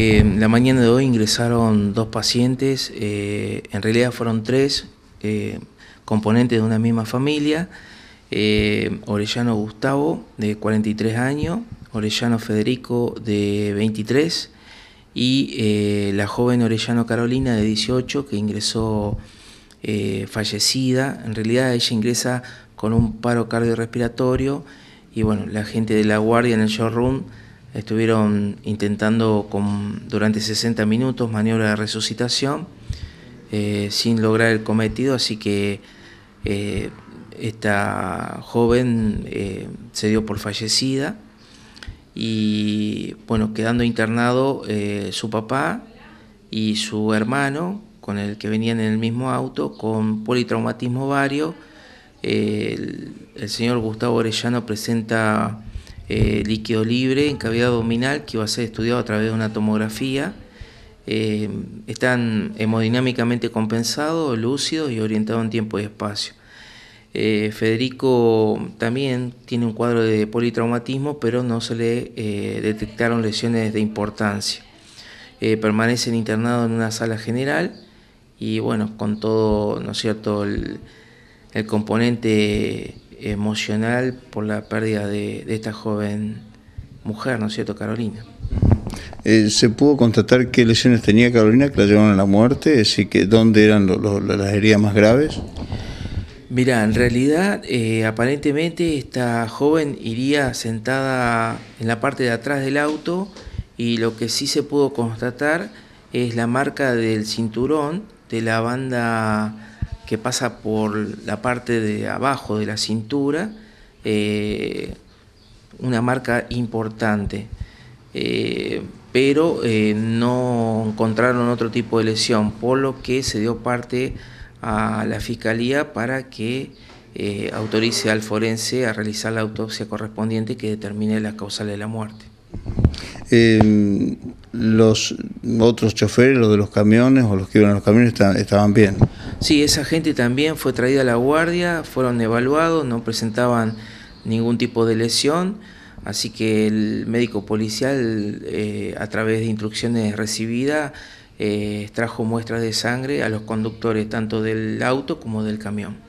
Eh, la mañana de hoy ingresaron dos pacientes, eh, en realidad fueron tres eh, componentes de una misma familia, Orellano Gustavo, de 43 años, Orellano Federico, de 23, y la joven Orellano Carolina, de 18, que ingresó fallecida. En realidad ella ingresa con un paro cardiorrespiratorio y bueno, la gente de la guardia en el showroom Estuvieron intentando durante 60 minutos maniobra de resucitación eh, sin lograr el cometido, así que eh, esta joven eh, se dio por fallecida y bueno, quedando internado su papá y su hermano, con el que venían en el mismo auto, con politraumatismo vario, el señor Gustavo Orellano presenta eh, líquido libre en cavidad abdominal que va a ser estudiado a través de una tomografía. Eh, están hemodinámicamente compensados, lúcidos y orientados en tiempo y espacio. Eh, Federico también tiene un cuadro de politraumatismo, pero no se le detectaron lesiones de importancia. Eh, permanecen internados en una sala general y bueno, con todo, ¿no es cierto?, el componente emocional por la pérdida de, esta joven mujer, ¿no es cierto, Carolina? Eh, ¿Se pudo constatar qué lesiones tenía Carolina que la llevaron a la muerte? Es ¿dónde eran las heridas más graves? Mira, en realidad, eh, aparentemente esta joven iría sentada en la parte de atrás del auto y lo que sí se pudo constatar es la marca del cinturón de la banda que pasa por la parte de abajo de la cintura, eh, una marca importante. Eh, pero eh, no encontraron otro tipo de lesión, por lo que se dio parte a la fiscalía para que autorice al forense a realizar la autopsia correspondiente que determine la causal de la muerte. Em, los otros choferes, los de los camiones o los que iban a los camiones, estaban bien. Sí, esa gente también fue traída a la guardia, fueron evaluados, no presentaban ningún tipo de lesión, así que el médico policial, eh, a través de instrucciones recibidas, eh, extrajo trajo muestras de sangre a los conductores tanto del auto como del camión.